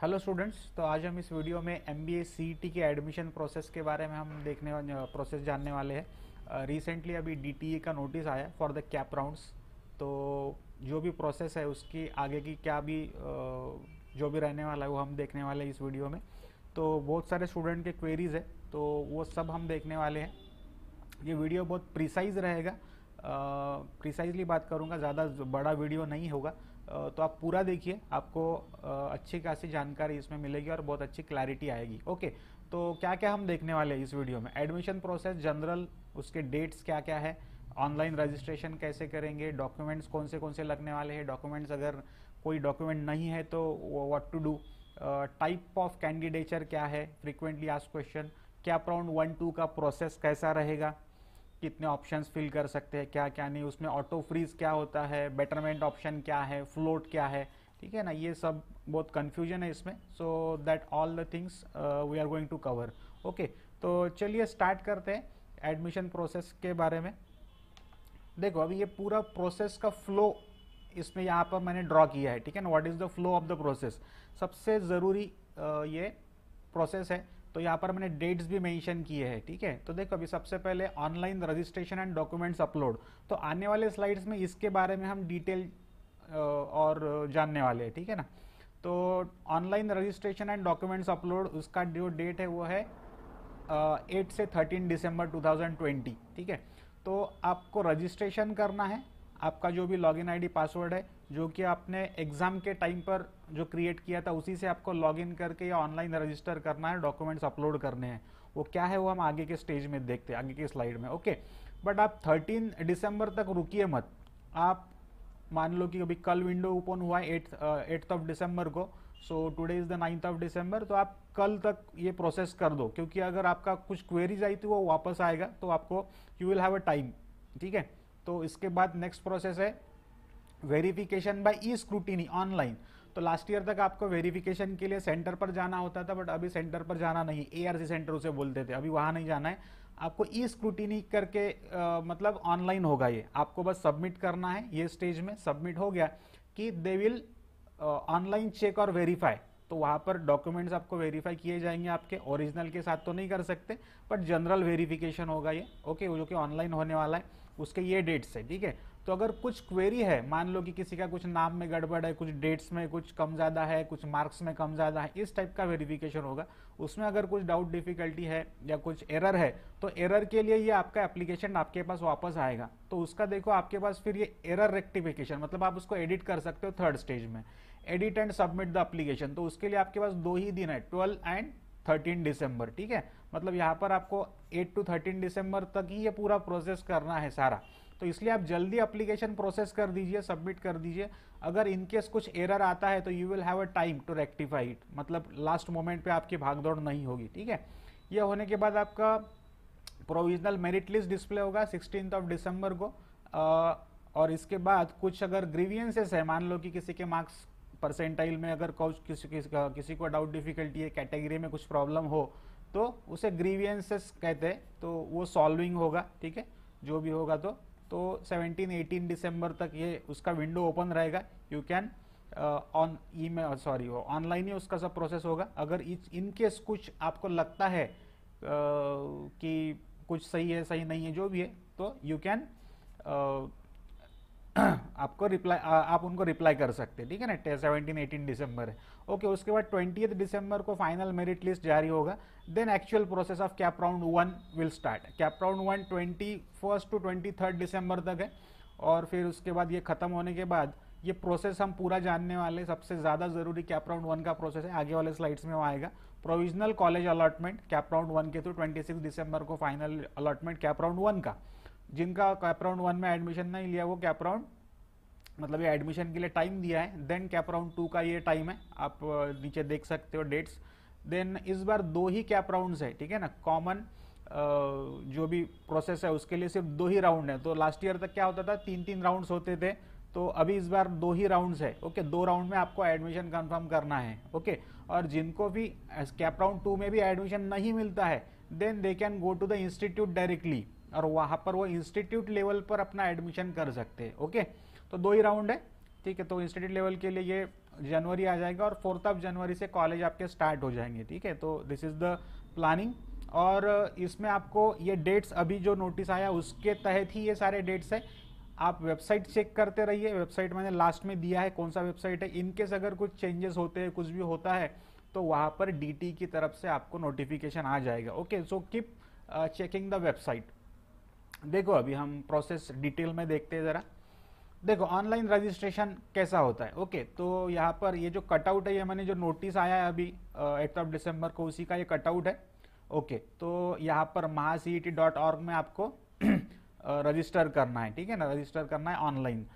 Hello students तो आज हम इस वीडियो में एम बी e के एडमिशन प्रोसेस के बारे में हम देखने प्रोसेस जानने वाले हैं रिसेंटली uh, अभी डी e का नोटिस आया फॉर द कैप राउंड्स तो जो भी प्रोसेस है उसकी आगे की क्या भी uh, जो भी रहने वाला है वो हम देखने वाले हैं इस वीडियो में तो बहुत सारे स्टूडेंट के क्वेरीज है तो वो सब हम देखने वाले हैं ये वीडियो बहुत प्रिसाइज रहेगा प्रिसाइजली uh, बात करूँगा ज़्यादा बड़ा वीडियो नहीं होगा तो आप पूरा देखिए आपको अच्छी खासी जानकारी इसमें मिलेगी और बहुत अच्छी क्लैरिटी आएगी ओके तो क्या क्या हम देखने वाले हैं इस वीडियो में एडमिशन प्रोसेस जनरल उसके डेट्स क्या क्या है ऑनलाइन रजिस्ट्रेशन कैसे करेंगे डॉक्यूमेंट्स कौन से कौन से लगने वाले हैं डॉक्यूमेंट्स अगर कोई डॉक्यूमेंट नहीं है तो what to do type of candidature क्या है फ्रीक्वेंटली आस्क क्वेश्चन क्या राउंड वन टू का प्रोसेस कैसा रहेगा कितने ऑप्शंस फिल कर सकते हैं क्या क्या नहीं उसमें ऑटो फ्रीज क्या होता है बेटरमेंट ऑप्शन क्या है फ्लोट क्या है ठीक है ना ये सब बहुत कन्फ्यूजन है इसमें so that all the things we are going to cover okay तो चलिए स्टार्ट करते हैं एडमिशन प्रोसेस के बारे में देखो अभी ये पूरा प्रोसेस का फ्लो इसमें यहाँ पर मैंने ड्रॉ किया है ठीक है ना what is the flow of the process सबसे ज़रूरी uh, ये प्रोसेस है तो यहाँ पर मैंने डेट्स भी मेंशन किए हैं ठीक है तो देखो अभी सबसे पहले online registration and documents upload तो आने वाले स्लाइड्स में इसके बारे में हम डिटेल और जानने वाले हैं ठीक है ना तो online registration and documents upload उसका जो डेट है वो है एट से थर्टीन दिसंबर टू ठीक है तो आपको रजिस्ट्रेशन करना है आपका जो भी लॉगिन आईडी पासवर्ड है जो कि आपने एग्ज़ाम के टाइम पर जो क्रिएट किया था उसी से आपको लॉगिन करके या ऑनलाइन रजिस्टर करना है डॉक्यूमेंट्स अपलोड करने हैं वो क्या है वो हम आगे के स्टेज में देखते हैं आगे के स्लाइड में ओके बट आप 13 दिसंबर तक रुकिए मत आप मान लो कि अभी कल विंडो ओपन हुआ है एट एट्थ ऑफ दिसंबर को so today is the ninth of December तो आप कल तक ये प्रोसेस कर दो क्योंकि अगर आपका कुछ क्वेरीज आई थी वो वापस आएगा तो आपको you will have a time ठीक है तो इसके बाद नेक्स्ट प्रोसेस है verification by e scrutiny online तो लास्ट ईयर तक आपको वेरिफिकेशन के लिए सेंटर पर जाना होता था बट अभी सेंटर पर जाना नहीं ए सेंटर उसे बोलते थे अभी वहाँ नहीं जाना है आपको ई स्क्रूटिनी करके आ, मतलब ऑनलाइन होगा ये आपको बस सबमिट करना है ये स्टेज में सबमिट हो गया कि दे विल ऑनलाइन चेक और वेरीफाई तो वहाँ पर डॉक्यूमेंट्स आपको वेरीफाई किए जाएंगे आपके ओरिजिनल के साथ तो नहीं कर सकते बट जनरल वेरिफिकेशन होगा ये ओके जो कि ऑनलाइन होने वाला है उसके ये डेट्स है ठीक है तो अगर कुछ क्वेरी है मान लो कि किसी का कुछ नाम में गड़बड़ है कुछ डेट्स में कुछ कम ज़्यादा है कुछ मार्क्स में कम ज़्यादा है इस टाइप का वेरिफिकेशन होगा उसमें अगर कुछ डाउट डिफिकल्टी है या कुछ एरर है तो एरर के लिए ये आपका एप्लीकेशन आपके पास वापस आएगा तो उसका देखो आपके पास फिर ये एरर रेक्टिफिकेशन मतलब आप उसको एडिट कर सकते हो थर्ड स्टेज में edit and submit the application तो उसके लिए आपके पास दो ही दिन है ट्वेल्व एंड थर्टीन डिसम्बर ठीक है मतलब यहाँ पर आपको एट टू थर्टीन दिसंबर तक ही ये पूरा प्रोसेस करना है सारा तो इसलिए आप जल्दी अप्लीकेशन प्रोसेस कर दीजिए सबमिट कर दीजिए अगर इनकेस कुछ एरर आता है तो you will have a time to rectify it मतलब लास्ट मोमेंट पे आपकी भागदौड़ नहीं होगी ठीक है ये होने के बाद आपका प्रोविजनल मेरिट लिस्ट डिस्प्ले होगा सिक्सटीन ऑफ दिसंबर को आ, और इसके बाद कुछ अगर ग्रीवियंसेस है मान लो कि किसी के मार्क्स परसेंटाइल में अगर कुछ किसी किसी, किसी को डाउट डिफिकल्टी है कैटेगरी में कुछ प्रॉब्लम हो तो उसे ग्रीवियंसेस कहते हैं तो वो सॉल्विंग होगा ठीक है जो भी होगा तो तो 17 18 दिसंबर तक ये उसका विंडो ओपन रहेगा यू कैन ऑन ई में सॉरी ऑनलाइन ही उसका सब प्रोसेस होगा अगर इन केस कुछ आपको लगता है uh, कि कुछ सही है सही नहीं है जो भी है तो यू कैन आपको रिप्लाई आप उनको रिप्लाई कर सकते हैं ठीक है ना सेवनटीन एटीन दिसंबर है ओके उसके बाद ट्वेंटी दिसंबर को फाइनल मेरिट लिस्ट जारी होगा then actual process of CAP round one will start CAP round one twenty first to twenty third December तक है और फिर उसके बाद ये ख़त्म होने के बाद ये प्रोसेस हम पूरा जानने वाले सबसे ज़्यादा ज़रूरी कैप राउंड वन का प्रोसेस है आगे वाले स्लाइड्स में वो आएगा provisional college allotment CAP round one के थ्रू ट्वेंटी सिक्स दिसंबर को final allotment CAP round one का जिनका कैपराउंड वन में एडमिशन नहीं लिया वो कैपराउंड मतलब ये एडमिशन के लिए टाइम दिया है देन कैपराउंड टू का ये टाइम है आप नीचे देख सकते हो डेट्स देन इस बार दो ही कैप राउंड्स है ठीक है ना कॉमन जो भी प्रोसेस है उसके लिए सिर्फ दो ही राउंड है तो लास्ट ईयर तक क्या होता था तीन तीन राउंड्स होते थे तो अभी इस बार दो ही राउंड्स है ओके दो राउंड में आपको एडमिशन कंफर्म करना है ओके और जिनको भी कैप राउंड टू में भी एडमिशन नहीं मिलता है then they can go to the institute directly और वहाँ पर वो इंस्टीट्यूट लेवल पर अपना एडमिशन कर सकते हैं ओके तो दो ही राउंड है ठीक है तो इंस्टीट्यूट लेवल के लिए ये जनवरी आ जाएगा और फोर्थ ऑफ जनवरी से कॉलेज आपके स्टार्ट हो जाएंगे ठीक है तो दिस इज़ द प्लानिंग और इसमें आपको ये डेट्स अभी जो नोटिस आया उसके तहत ही ये सारे डेट्स है आप वेबसाइट चेक करते रहिए वेबसाइट मैंने लास्ट में दिया है कौन सा वेबसाइट है इनकेस अगर कुछ चेंजेस होते हैं कुछ भी होता है तो वहाँ पर डीटी की तरफ से आपको नोटिफिकेशन आ जाएगा okay so keep checking the website देखो अभी हम प्रोसेस डिटेल में देखते हैं ज़रा देखो ऑनलाइन रजिस्ट्रेशन कैसा होता है ओके तो यहाँ पर ये जो कटआउट है ये मैंने जो नोटिस आया है अभी एट ऑफ दिसंबर को उसी का ये कटआउट है ओके तो यहाँ पर महा में आपको रजिस्टर करना है ठीक है ना रजिस्टर करना है online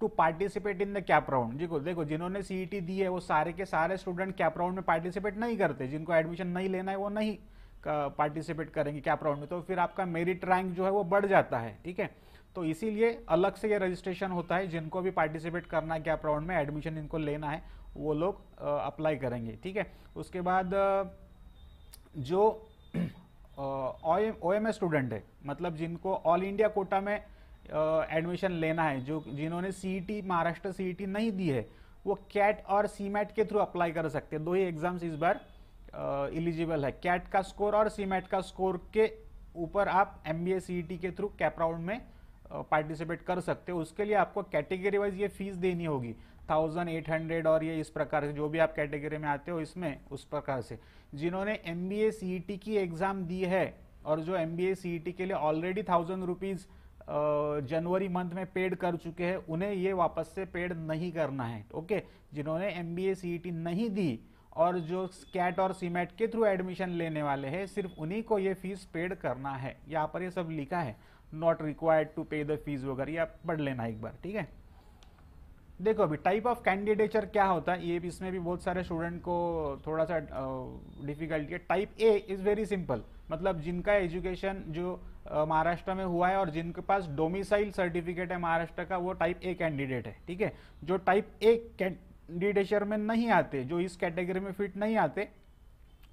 to participate in the CAP round जी देखो जिन्होंने सी e दी है वो सारे के सारे स्टूडेंट कैप राउंड में पार्टिसिपेट नहीं करते जिनको एडमिशन नहीं लेना है वो नहीं पार्टिसिपेट करेंगे कैप राउंड में तो फिर आपका मेरिट रैंक जो है वो बढ़ जाता है ठीक है तो इसीलिए अलग से ये रजिस्ट्रेशन होता है जिनको भी पार्टिसिपेट करना है कैप राउंड में एडमिशन इनको लेना है वो लोग अप्लाई करेंगे ठीक है उसके बाद जो ओ एम स्टूडेंट है मतलब जिनको ऑल इंडिया कोटा में एडमिशन लेना है जो जिन्होंने सी e महाराष्ट्र सी e नहीं दी है वो कैट और सी के थ्रू अप्लाई कर सकते हैं दो ही एग्जाम्स इस बार एलिजिबल है कैट का स्कोर और सीमेट का स्कोर के ऊपर आप एम बी e के थ्रू कैप राउंड में पार्टिसिपेट कर सकते हो उसके लिए आपको कैटेगरी वाइज ये फीस देनी होगी थाउजेंड एट हंड्रेड और ये इस प्रकार से जो भी आप कैटेगरी में आते हो इसमें उस प्रकार से जिन्होंने एम बी e की एग्ज़ाम दी है और जो एम बी e के लिए ऑलरेडी थाउजेंड रुपीज़ जनवरी मंथ में पेड कर चुके हैं उन्हें ये वापस से पेड नहीं करना है ओके जिन्होंने एम बी नहीं दी और जो कैट और सीमेट के थ्रू एडमिशन लेने वाले हैं सिर्फ उन्हीं को ये फीस पेड करना है यहाँ पर ये सब लिखा है not required to pay the fees वगैरह ये आप पढ़ लेना एक बार ठीक है देखो अभी टाइप ऑफ कैंडिडेचर क्या होता है ये भी इसमें भी बहुत सारे स्टूडेंट को थोड़ा सा डिफिकल्टी है type A is very simple मतलब जिनका एजुकेशन जो महाराष्ट्र में हुआ है और जिनके पास डोमिसाइल सर्टिफिकेट है महाराष्ट्र का वो टाइप ए कैंडिडेट है ठीक है जो टाइप ए डी लीडेशर में नहीं आते जो इस कैटेगरी में फिट नहीं आते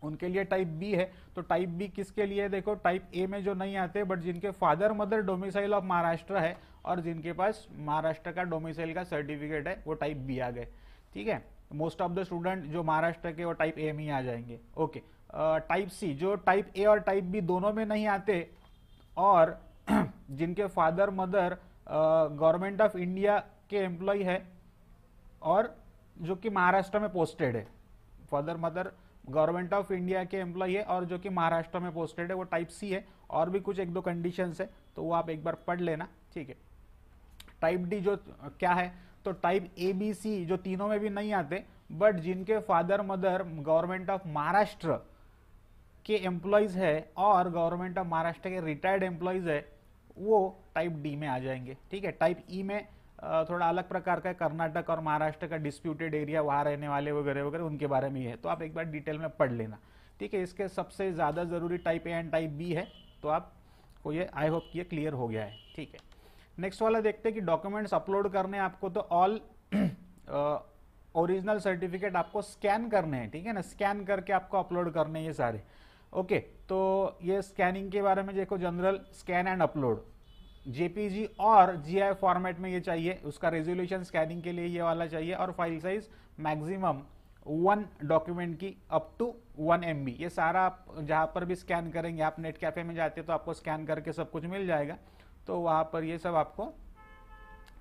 उनके लिए टाइप बी है तो टाइप बी किसके लिए देखो टाइप ए में जो नहीं आते बट जिनके father mother domicile of Maharashtra है और जिनके पास महाराष्ट्र का डोमिसाइल का सर्टिफिकेट है वो टाइप बी आ गए ठीक है मोस्ट ऑफ द स्टूडेंट जो महाराष्ट्र के वो टाइप ए में ही आ जाएंगे ओके टाइप सी जो टाइप ए और टाइप बी दोनों में नहीं आते और जिनके father mother government of India के एम्प्लॉय है और जो कि महाराष्ट्र में पोस्टेड है father mother government of India के एम्प्लॉय है और जो कि महाराष्ट्र में पोस्टेड है वो टाइप सी है और भी कुछ एक दो कंडीशन है तो वो आप एक बार पढ़ लेना ठीक है टाइप डी जो क्या है तो टाइप ए बी सी जो तीनों में भी नहीं आते बट जिनके father mother government of Maharashtra के एम्प्लॉयज है और गवर्नमेंट ऑफ महाराष्ट्र के रिटायर्ड एम्प्लॉयज है वो टाइप डी में आ जाएंगे ठीक है टाइप ई e में थोड़ा अलग प्रकार का कर्नाटक और महाराष्ट्र का डिस्प्यूटेड एरिया वहाँ रहने वाले वगैरह वगैरह उनके बारे में है तो आप एक बार डिटेल में पढ़ लेना ठीक है इसके सबसे ज़्यादा ज़रूरी type A and type B है तो आप को ये आई होप ये क्लियर हो गया है ठीक है नेक्स्ट वाला देखते हैं कि डॉक्यूमेंट्स अपलोड करने आपको तो ऑल ओरिजिनल सर्टिफिकेट आपको स्कैन करने हैं ठीक है ना स्कैन करके आपको अपलोड करने ये सारे ओके okay, तो ये स्कैनिंग के बारे में देखो general scan and upload JPG और जी फॉर्मेट में ये चाहिए उसका रेजोल्यूशन स्कैनिंग के लिए ये वाला चाहिए और file size maximum one document की अप टू वन एम ये सारा आप जहाँ पर भी स्कैन करेंगे आप नेट कैफे में जाते हैं तो आपको स्कैन करके सब कुछ मिल जाएगा तो वहाँ पर ये सब आपको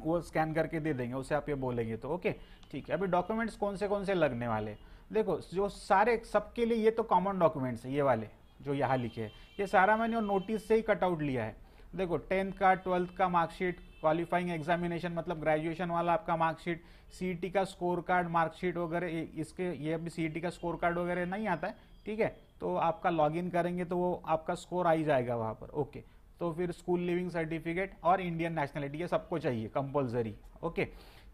वो स्कैन करके दे देंगे उसे आप ये बोलेंगे तो ओके ठीक है अभी डॉक्यूमेंट्स कौन से कौन से लगने वाले देखो जो सारे सबके लिए ये तो कॉमन डॉक्यूमेंट्स है ये वाले जो यहाँ लिखे हैं ये सारा मैंने नोटिस से ही कटआउट लिया है देखो टेंथ का ट्वेल्थ का मार्कशीट क्वालिफाइंग एग्जामिनेशन मतलब ग्रेजुएशन वाला आपका मार्कशीट सी का स्कोर कार्ड मार्कशीट वगैरह इसके ये अभी सी का स्कोर कार्ड वगैरह नहीं आता है ठीक है तो आपका लॉगिन करेंगे तो वो आपका स्कोर आ ही जाएगा वहाँ पर ओके तो फिर स्कूल लिविंग सर्टिफिकेट और इंडियन नेशनलिटी ये सबको चाहिए कंपलसरी ओके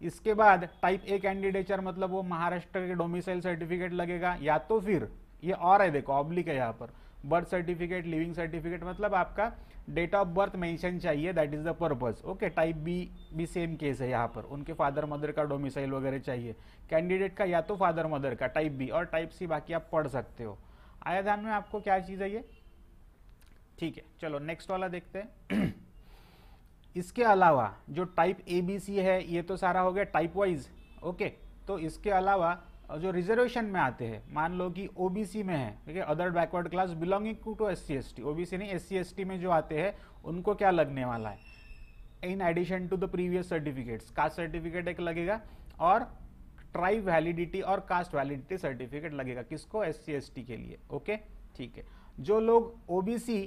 इसके बाद टाइप ए कैंडिडेचर मतलब वो महाराष्ट्र के डोमिसाइल सर्टिफिकेट लगेगा या तो फिर ये और है देखो ऑब्लिक है यहाँ पर बर्थ सर्टिफिकेट लिविंग सर्टिफिकेट मतलब आपका डेट ऑफ बर्थ मेंशन चाहिए that is the purpose okay type B भी सेम केस है यहाँ पर उनके फादर मदर का डोमिसाइल वगैरह चाहिए कैंडिडेट का या तो फादर मदर का टाइप बी और टाइप सी बाकी आप पढ़ सकते हो आया ध्यान में आपको क्या चीज़ है ये ठीक है चलो नेक्स्ट वाला देखते हैं इसके अलावा जो टाइप ए बी सी है ये तो सारा हो गया टाइप वाइज ओके तो इसके अलावा जो रिजर्वेशन में आते हैं मान लो कि ओबीसी में है ठीक है other backward class belonging to to S C S T OBC नहीं एस सी एस टी में जो आते हैं उनको क्या लगने वाला है in addition to the previous certificates caste certificate एक लगेगा और ट्राइब वैलिडिटी और कास्ट वैलिडिटी सर्टिफिकेट लगेगा किसको एस सी एस टी के लिए ओके ठीक है जो लोग सी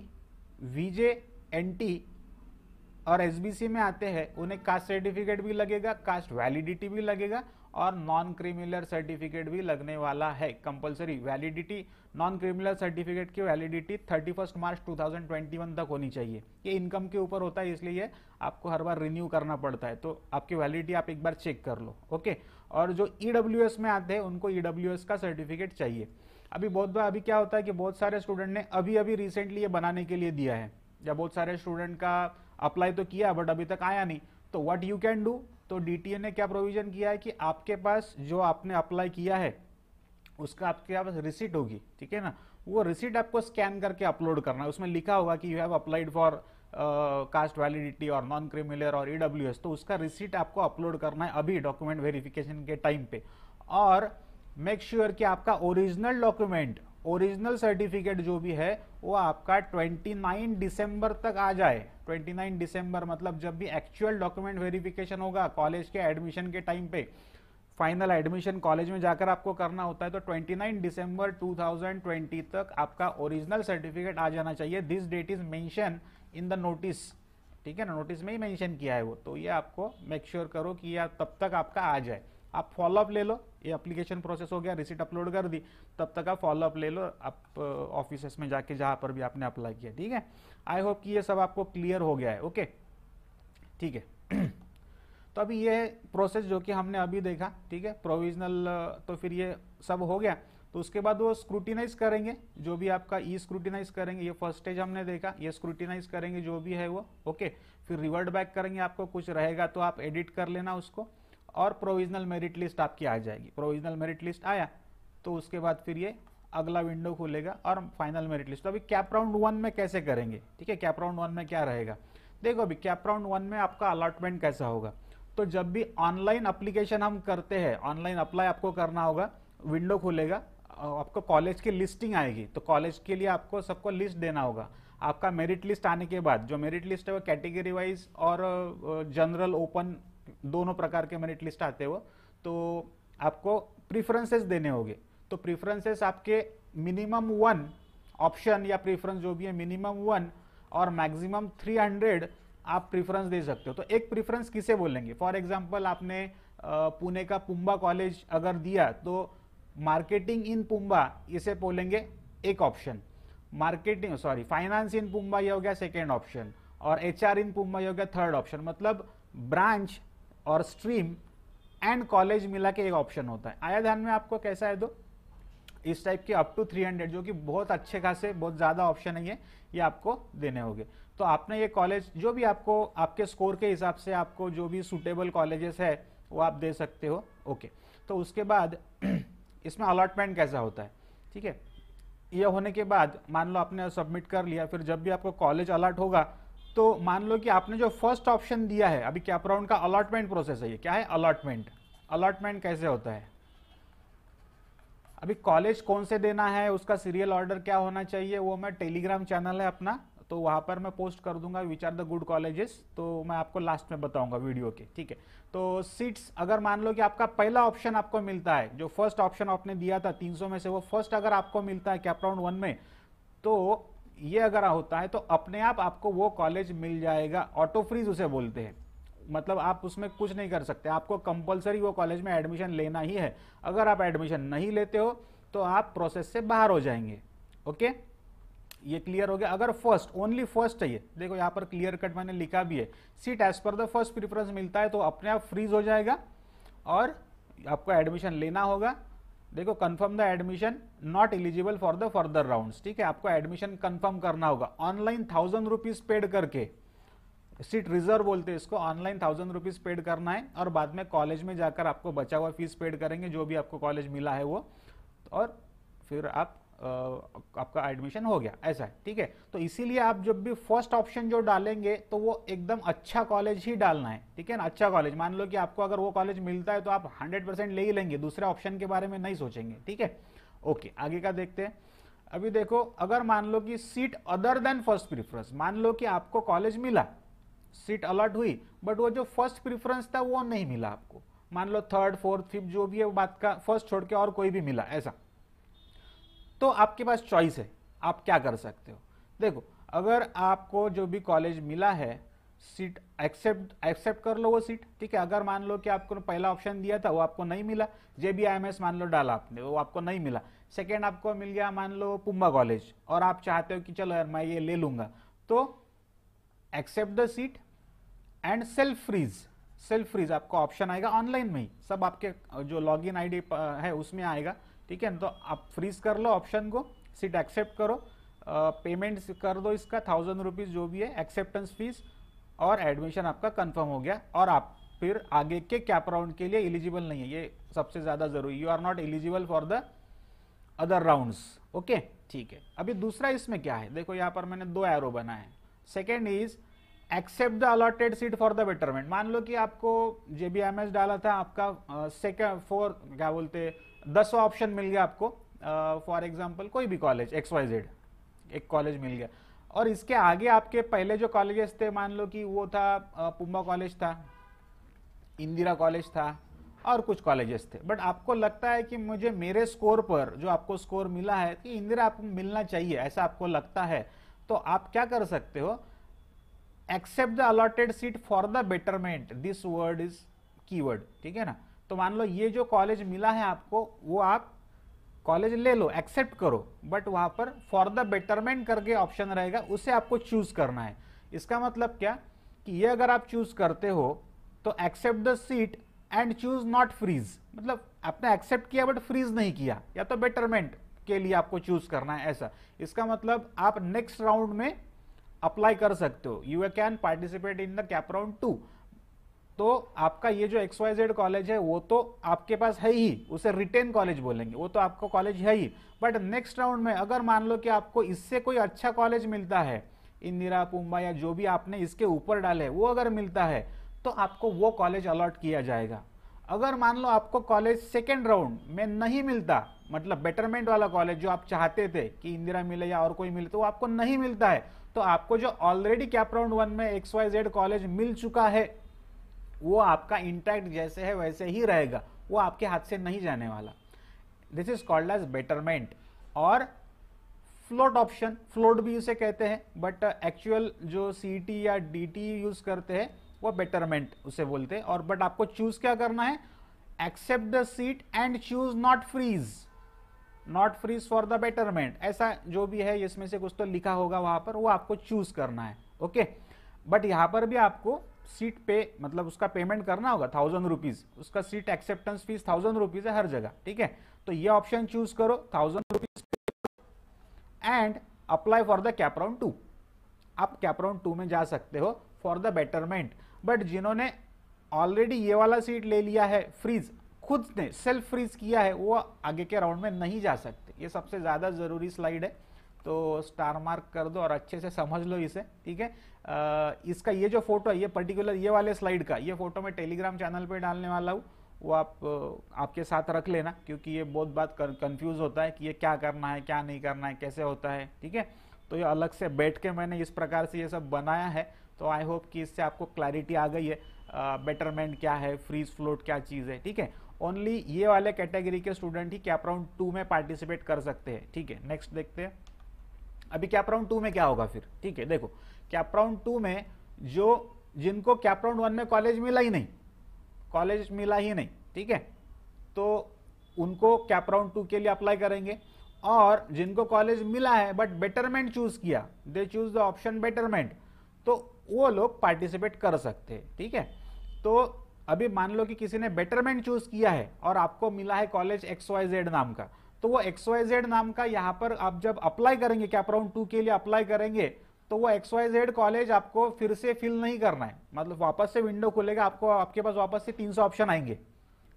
वीजे टी और सी में आते हैं उन्हें कास्ट सर्टिफिकेट भी लगेगा कास्ट वैलिडिटी भी लगेगा और नॉन क्रिमिनलर सर्टिफिकेट भी लगने वाला है compulsory validity non criminal certificate की वैलिडिटी 31 मार्च 2021 तक होनी चाहिए ये इनकम के ऊपर होता है इसलिए आपको हर बार रिन्यू करना पड़ता है तो आपकी वैलिडिटी आप एक बार चेक कर लो ओके और जो ई e में आते हैं उनको ई e का सर्टिफिकेट चाहिए अभी बहुत बार अभी क्या होता है कि बहुत सारे स्टूडेंट ने अभी अभी रिसेंटली ये बनाने के लिए दिया है या बहुत सारे स्टूडेंट का अप्लाई तो किया बट अभी तक आया नहीं तो व्हाट यू कैन डू तो डी ने क्या प्रोविजन किया है कि आपके पास जो आपने अप्लाई किया है उसका आपके पास रिसिट होगी ठीक है ना वो रिसिट आपको स्कैन करके अपलोड करना है उसमें लिखा होगा कि you have applied for caste validity और नॉन क्रिमिलर और ई तो उसका रिसिट आपको अपलोड करना है अभी डॉक्यूमेंट वेरिफिकेशन के टाइम पे और मेक श्योर sure कि आपका ओरिजिनल डॉक्यूमेंट ओरिजिनल सर्टिफिकेट जो भी है वो आपका 29 दिसंबर तक आ जाए 29 दिसंबर मतलब जब भी एक्चुअल डॉक्यूमेंट वेरिफिकेशन होगा कॉलेज के एडमिशन के टाइम पे फाइनल एडमिशन कॉलेज में जाकर आपको करना होता है तो 29 दिसंबर 2020 तक आपका ओरिजिनल सर्टिफिकेट आ जाना चाहिए this date is mention in the notice ठीक है ना नोटिस में ही मेंशन किया है वो तो ये आपको मेक श्योर sure करो कि या तब तक आपका आ जाए आप फॉलोअप ले लो ये अप्लीकेशन प्रोसेस हो गया रिसिट अपलोड कर दी तब तक आप फॉलोअप ले लो आप ऑफिस uh, में जाके जहाँ पर भी आपने अप्लाई किया ठीक है आई होप कि ये सब आपको क्लियर हो गया है ओके ठीक है तो अभी ये प्रोसेस जो कि हमने अभी देखा ठीक है प्रोविजनल uh, तो फिर ये सब हो गया तो उसके बाद वो स्क्रूटिनाइज करेंगे जो भी आपका ई स्क्रूटिनाइज करेंगे ये फर्स्ट स्टेज हमने देखा ये स्क्रूटिनाइज करेंगे जो भी है वो ओके फिर रिवर्ट बैक करेंगे आपको कुछ रहेगा तो आप एडिट कर लेना उसको और प्रोविजनल मेरिट लिस्ट आपकी आ जाएगी प्रोविजनल मेरिट लिस्ट आया तो उसके बाद फिर ये अगला विंडो खुलेगा और फाइनल मेरिट लिस्ट तो अभी कैप राउंड वन में कैसे करेंगे ठीक है कैप राउंड वन में क्या रहेगा देखो अभी कैप राउंड वन में आपका अलॉटमेंट कैसा होगा तो जब भी ऑनलाइन अप्लीकेशन हम करते हैं ऑनलाइन अप्लाई आपको करना होगा विंडो खुलेगा आपको कॉलेज की लिस्टिंग आएगी तो कॉलेज के लिए आपको सबको लिस्ट देना होगा आपका मेरिट लिस्ट आने के बाद जो मेरिट लिस्ट है वो कैटेगरी वाइज और जनरल ओपन दोनों प्रकार के मेरिट लिस्ट आते हो तो आपको प्रिफरेंसेस देने होंगे तो प्रिफरेंसेस आपके मिनिमम वन ऑप्शन या प्रीफरेंस जो भी है मिनिमम वन और मैक्सिमम 300 आप प्रीफरेंस दे सकते हो तो एक प्रिफरेंस किसे बोलेंगे फॉर एग्जांपल आपने पुणे का पुम्बा कॉलेज अगर दिया तो मार्केटिंग इन पुम्बा इसे बोलेंगे एक option marketing sorry finance in पुम्बा ये हो गया सेकेंड ऑप्शन और एच इन पुम्बा ये हो गया थर्ड ऑप्शन मतलब ब्रांच और स्ट्रीम एंड कॉलेज मिला के एक ऑप्शन होता है आया ध्यान में आपको कैसा है दो इस टाइप के अप टू 300 जो कि बहुत अच्छे खासे बहुत ज़्यादा ऑप्शन है ये ये आपको देने होंगे तो आपने ये कॉलेज जो भी आपको आपके स्कोर के हिसाब से आपको जो भी सूटेबल कॉलेजेस है वो आप दे सकते हो ओके तो उसके बाद इसमें अलॉटमेंट कैसा होता है ठीक है ये होने के बाद मान लो आपने सबमिट कर लिया फिर जब भी आपको कॉलेज अलॉट होगा तो मान लो कि आपने जो फर्स्ट ऑप्शन दिया है अभी कैप राउंड का अलॉटमेंट प्रोसेस है ये क्या है अलॉटमेंट अलॉटमेंट कैसे होता है अभी कॉलेज कौन से देना है उसका सीरियल ऑर्डर क्या होना चाहिए वो मैं टेलीग्राम चैनल है अपना तो वहां पर मैं पोस्ट कर दूंगा which are the good colleges तो मैं आपको लास्ट में बताऊंगा वीडियो के ठीक है तो सीट्स अगर मान लो कि आपका पहला ऑप्शन आपको मिलता है जो फर्स्ट ऑप्शन आपने दिया था 300 में से वो फर्स्ट अगर आपको मिलता है कैप वन में तो ये अगर होता है तो अपने आप आपको वो कॉलेज मिल जाएगा ऑटो फ्रीज उसे बोलते हैं मतलब आप उसमें कुछ नहीं कर सकते आपको कंपलसरी वो कॉलेज में एडमिशन लेना ही है अगर आप एडमिशन नहीं लेते हो तो आप प्रोसेस से बाहर हो जाएंगे ओके ये क्लियर हो गया अगर फर्स्ट ओनली फर्स्ट चाहिए देखो यहाँ पर क्लियर कट मैंने लिखा भी है seat as per the first preference मिलता है तो अपने आप फ्रीज हो जाएगा और आपको एडमिशन लेना होगा देखो confirm the admission not eligible for the further rounds ठीक है आपको एडमिशन कंफर्म करना होगा ऑनलाइन थाउजेंड रुपीज पेड करके सीट रिजर्व बोलते हैं इसको ऑनलाइन थाउजेंड रुपीज पेड करना है और बाद में कॉलेज में जाकर आपको बचा हुआ फीस पेड करेंगे जो भी आपको कॉलेज मिला है वो और फिर आप आपका एडमिशन हो गया ऐसा है ठीक है तो इसीलिए आप जब भी फर्स्ट ऑप्शन जो डालेंगे तो वो एकदम अच्छा कॉलेज ही डालना है ठीक है ना अच्छा कॉलेज मान लो कि आपको अगर वो कॉलेज मिलता है तो आप 100 परसेंट ले ही लेंगे दूसरे ऑप्शन के बारे में नहीं सोचेंगे ठीक है ओके आगे का देखते हैं अभी देखो अगर मान लो कि seat other than first preference मान लो कि आपको कॉलेज मिला सीट अलॉट हुई बट वो जो फर्स्ट प्रिफरेंस था वो नहीं मिला आपको मान लो थर्ड फोर्थ फिफ्थ जो भी है बात का फर्स्ट छोड़ के और कोई भी मिला ऐसा तो आपके पास चॉइस है आप क्या कर सकते हो देखो अगर आपको जो भी कॉलेज मिला है सीट एक्सेप्ट एक्सेप्ट कर लो वो सीट ठीक है अगर मान लो कि आपको पहला ऑप्शन दिया था वो आपको नहीं मिला J B I M S मान लो डाला आपने वो आपको नहीं मिला सेकेंड आपको मिल गया मान लो पुम्बा कॉलेज और आप चाहते हो कि चलो यार मैं ये ले लूंगा तो accept the seat and self freeze self freeze आपका ऑप्शन आएगा ऑनलाइन में ही सब आपके जो लॉगिन आईडी है उसमें आएगा ठीक है ना तो आप फ्रीज कर लो ऑप्शन को सीट एक्सेप्ट करो पेमेंट कर दो इसका थाउजेंड रुपीज़ जो भी है एक्सेप्टेंस फीस और एडमिशन आपका कंफर्म हो गया और आप फिर आगे के कैप राउंड के लिए एलिजिबल नहीं है ये सबसे ज़्यादा ज़रूरी you are not eligible for the other rounds okay ठीक है अभी दूसरा इसमें क्या है देखो यहाँ पर मैंने दो एरो बना है second is accept the allotted seat for the betterment मान लो कि आपको जेबीएमएस डाला था आपका सेकेंड फोर क्या बोलते दसवा ऑप्शन मिल गया आपको फॉर uh, एग्जाम्पल कोई भी कॉलेज एक्स वाई जेड एक कॉलेज मिल गया और इसके आगे आपके पहले जो कॉलेजेस थे मान लो कि वो था पुम्बा कॉलेज था इंदिरा कॉलेज था और कुछ कॉलेजेस थे बट आपको लगता है कि मुझे मेरे स्कोर पर जो आपको स्कोर मिला है कि इंदिरा आपको मिलना चाहिए ऐसा आपको लगता है तो आप क्या कर सकते हो accept the allotted seat for the betterment this word is keyword ठीक है ना तो मान लो ये जो कॉलेज मिला है आपको वो आप कॉलेज ले लो एक्सेप्ट करो बट वहाँ पर फॉर द बेटरमेंट करके ऑप्शन रहेगा उसे आपको चूज करना है इसका मतलब क्या कि ये अगर आप चूज करते हो तो accept the seat and choose not freeze मतलब आपने एक्सेप्ट किया बट फ्रीज नहीं किया या तो बेटरमेंट के लिए आपको चूज करना है ऐसा इसका मतलब आप नेक्स्ट राउंड में अप्लाई कर सकते हो you can participate in the CAP round two तो आपका ये जो एक्स वाई जेड कॉलेज है वो तो आपके पास है ही उसे रिटेन कॉलेज बोलेंगे वो तो आपका कॉलेज है ही बट नेक्स्ट राउंड में अगर मान लो कि आपको इससे कोई अच्छा कॉलेज मिलता है इंदिरा पुम्बा या जो भी आपने इसके ऊपर डाले वो अगर मिलता है तो आपको वो कॉलेज अलॉट किया जाएगा अगर मान लो आपको कॉलेज सेकेंड राउंड में नहीं मिलता मतलब बेटरमेंट वाला कॉलेज जो आप चाहते थे कि इंदिरा मिले या और कोई मिले तो वो आपको नहीं मिलता है तो आपको जो ऑलरेडी कैप राउंड वन में एक्स वाई जेड कॉलेज मिल चुका है वो आपका इंटैक्ट जैसे है वैसे ही रहेगा वो आपके हाथ से नहीं जाने वाला this is called as betterment और फ्लोट ऑप्शन फ्लोट भी उसे कहते हैं बट एक्चुअल जो सी या डी यूज करते हैं वो बेटरमेंट उसे बोलते हैं और बट आपको चूज क्या करना है accept the seat and choose not freeze not freeze for the betterment ऐसा जो भी है इसमें से कुछ तो लिखा होगा वहां पर वो आपको चूज करना है ओके okay? बट यहाँ पर भी आपको सीट पे मतलब उसका पेमेंट करना होगा थाउजेंड रुपीज़ उसका seat acceptance fees thousand rupees है हर जगह ठीक है तो ये ऑप्शन चूज करो thousand rupees and apply for the CAP round two आप कैपराउंड टू में जा सकते हो फॉर द बेटरमेंट बट जिन्होंने ऑलरेडी ये वाला सीट ले लिया है फ्रीज खुद ने सेल्फ फ्रीज किया है वो आगे के राउंड में नहीं जा सकते ये सबसे ज़्यादा ज़रूरी स्लाइड है तो स्टार मार्क कर दो और अच्छे से समझ लो इसे ठीक है इसका ये जो फोटो है ये पर्टिकुलर ये वाले स्लाइड का ये फोटो मैं टेलीग्राम चैनल पे डालने वाला हूँ वो आप आपके साथ रख लेना क्योंकि ये बहुत बात कंफ्यूज होता है कि ये क्या करना है क्या नहीं करना है कैसे होता है ठीक है तो ये अलग से बैठ के मैंने इस प्रकार से ये सब बनाया है तो आई होप कि इससे आपको क्लैरिटी आ गई है बेटरमेंट क्या है फ्रीज फ्लोट क्या चीज़ है ठीक है ओनली ये वाले कैटेगरी के स्टूडेंट ही कैप राउंड टू में पार्टिसिपेट कर सकते हैं ठीक है नेक्स्ट देखते हैं अभी कैप राउंड टू में क्या होगा फिर ठीक है देखो कैपराउंड टू में जो जिनको कैपराउंड वन में कॉलेज मिला ही नहीं कॉलेज मिला ही नहीं ठीक है तो उनको कैपराउंड टू के लिए अप्लाई करेंगे और जिनको कॉलेज मिला है बट बेटरमेंट चूज किया they choose the option betterment तो वो लोग पार्टिसिपेट कर सकते हैं ठीक है तो अभी मान लो कि किसी ने बेटरमेंट चूज किया है और आपको मिला है कॉलेज एक्स वाई जेड नाम का तो वो एक्स वाई जेड नाम का यहाँ पर आप जब अप्लाई करेंगे कैपराउंड टू के लिए अप्लाई करेंगे तो वो एक्स वाई जेड कॉलेज आपको फिर से फिल नहीं करना है मतलब वापस से विंडो खुलेगा आपको आपके पास वापस से 300 ऑप्शन आएंगे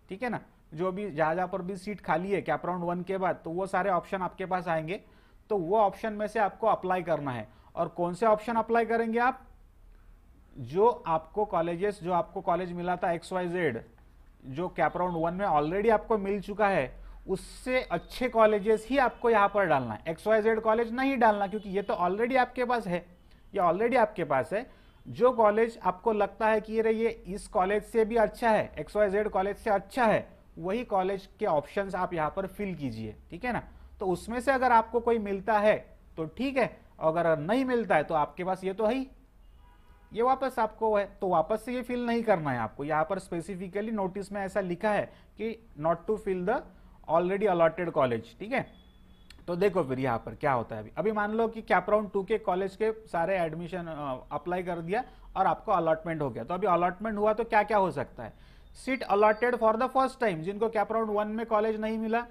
ठीक है ना जो भी जहाँ जहाँ पर भी सीट खाली है कैप राउंड वन के बाद तो वो सारे ऑप्शन आपके पास आएंगे तो वो ऑप्शन में से आपको अप्लाई करना है और कौन से ऑप्शन अप्लाई करेंगे आप जो आपको कॉलेजेस जो आपको कॉलेज मिला था एक्स वाई जेड जो कैप राउंड वन में ऑलरेडी आपको मिल चुका है उससे अच्छे कॉलेजेस ही आपको यहाँ पर डालना है एक्स वाई जेड कॉलेज नहीं डालना क्योंकि ये तो ऑलरेडी आपके पास है ये ऑलरेडी आपके पास है जो कॉलेज आपको लगता है कि अरे ये इस कॉलेज से भी अच्छा है एक्स वाई जेड कॉलेज से अच्छा है वही कॉलेज के ऑप्शंस आप यहाँ पर फिल कीजिए ठीक है ना तो उसमें से अगर आपको कोई मिलता है तो ठीक है अगर नहीं मिलता है तो आपके पास ये तो है ही ये वापस आपको है तो वापस से ये फिल नहीं करना है आपको यहाँ पर स्पेसिफिकली नोटिस में ऐसा लिखा है कि not to fill the already allotted college ठीक है तो देखो फिर यहाँ पर क्या होता है अभी अभी मान लो कि कैपराउंड टू के कॉलेज के सारे एडमिशन अप्लाई कर दिया और आपको अलॉटमेंट हो गया तो अभी अलॉटमेंट हुआ तो क्या क्या हो सकता है seat allotted for the first time जिनको कैपराउंड वन में कॉलेज नहीं मिला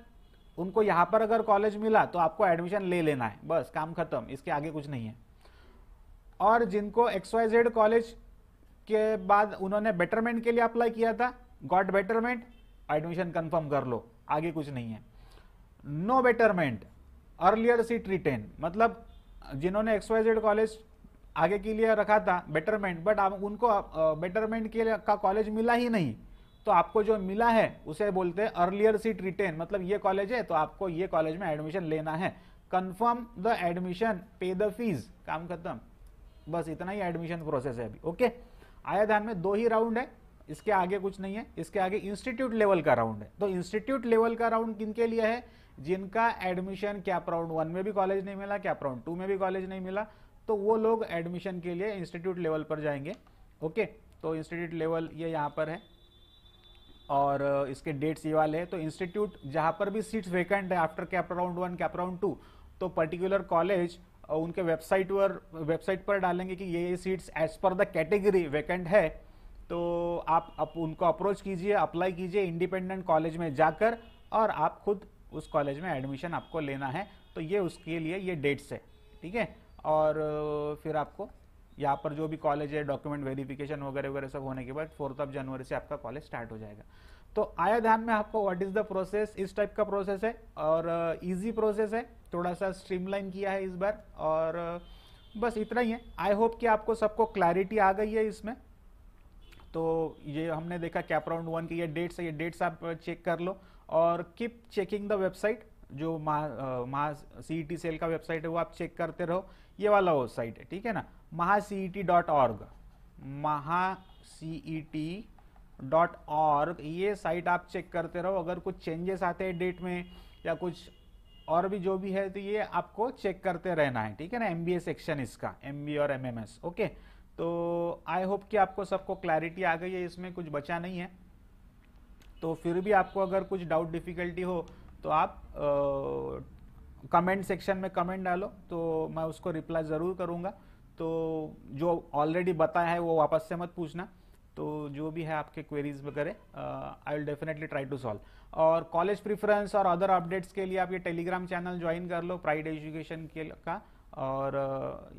उनको यहाँ पर अगर कॉलेज मिला तो आपको एडमिशन ले लेना है बस काम खत्म इसके आगे कुछ नहीं है और जिनको एक्स वाई जेड कॉलेज के बाद उन्होंने बेटरमेंट के लिए अप्लाई किया था गॉट बेटरमेंट एडमिशन कंफर्म कर लो आगे कुछ नहीं है no betterment earlier seat retain मतलब जिन्होंने एक्सवाइजेड कॉलेज आगे के लिए रखा था बेटरमेंट बट आप उनको बेटरमेंट के लिए का कॉलेज मिला ही नहीं तो आपको जो मिला है उसे बोलते हैं अर्लियर सीट रिटेन मतलब ये कॉलेज है तो आपको ये कॉलेज में एडमिशन लेना है confirm the admission pay the fees काम खत्म बस इतना ही एडमिशन प्रोसेस है अभी ओके आया ध्यान में दो ही राउंड है इसके आगे कुछ नहीं है इसके आगे इंस्टीट्यूट लेवल का राउंड है तो इंस्टीट्यूट लेवल का राउंड किन के लिए है जिनका एडमिशन कैप राउंड वन में भी कॉलेज नहीं मिला कैप राउंड टू में भी कॉलेज नहीं मिला तो वो लोग एडमिशन के लिए इंस्टीट्यूट लेवल पर जाएंगे ओके तो इंस्टीट्यूट लेवल ये यहाँ पर है और इसके डेट्स ये वाले हैं तो इंस्टीट्यूट जहाँ पर भी सीट्स वेकेंट है after CAP round one CAP round two तो पर्टिकुलर कॉलेज उनके वेबसाइट पर वेबसाइट पर डालेंगे कि ये seats as per the category vacant है तो आप आप उनको अप्रोच कीजिए अप्लाई कीजिए इंडिपेंडेंट कॉलेज में जाकर और आप खुद उस कॉलेज में एडमिशन आपको लेना है तो ये उसके लिए ये डेट्स है ठीक है और फिर आपको यहाँ पर जो भी कॉलेज है डॉक्यूमेंट वेरिफिकेशन वगैरह वगैरह सब होने के बाद फोर्थ ऑफ जनवरी से आपका कॉलेज स्टार्ट हो जाएगा तो आया ध्यान में आपको व्हाट इज़ द प्रोसेस इस टाइप का प्रोसेस है और इजी प्रोसेस है थोड़ा सा स्ट्रीमलाइन किया है इस बार और बस इतना ही है आई होप कि आपको सबको क्लैरिटी आ गई है इसमें तो ये हमने देखा कैप राउंड वन की ये डेट्स है ये डेट्स आप चेक कर लो और कीप चेकिंग द वेबसाइट जो महा महा सी ई सेल का वेबसाइट है वो आप चेक करते रहो ये वाला वो साइट है ठीक है ना Maha C E T dot org Maha C E T dot org ये साइट आप चेक करते रहो अगर कुछ चेंजेस आते हैं डेट में या कुछ और भी जो भी है तो ये आपको चेक करते रहना है ठीक है ना एम बी ए सेक्शन इसका एम बी और एम एम एस ओके तो आई होप कि आपको सबको क्लैरिटी आ गई है इसमें कुछ बचा नहीं है तो फिर भी आपको अगर कुछ डाउट डिफ़िकल्टी हो तो आप कमेंट सेक्शन में कमेंट डालो तो मैं उसको रिप्लाई ज़रूर करूँगा तो जो ऑलरेडी बताया है वो वापस से मत पूछना तो जो भी है आपके क्वेरीज वगैरह I will definitely try to solve और कॉलेज प्रिफरेंस और अदर अपडेट्स के लिए आप ये टेलीग्राम चैनल ज्वाइन कर लो प्राइड एजुकेशन के का और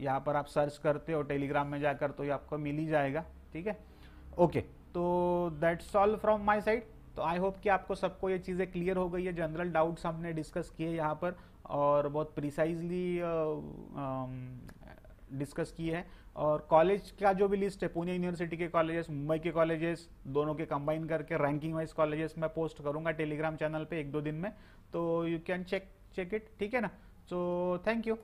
यहाँ पर आप सर्च करते हो टेलीग्राम में जाकर तो ये आपको मिल ही जाएगा ठीक है ओके तो that's all from my side तो आई होप कि आपको सबको ये चीज़ें क्लियर हो गई है जनरल डाउट्स हमने डिस्कस किए यहाँ पर और बहुत प्रिसाइजली डिस्कस किए हैं और कॉलेज का जो भी लिस्ट है पुणे यूनिवर्सिटी के कॉलेजेस मुंबई के कॉलेजेस दोनों के कंबाइन करके रैंकिंग वाइज कॉलेजेस मैं पोस्ट करूँगा टेलीग्राम चैनल पे एक दो दिन में तो you can check check it ठीक है ना सो थैंक यू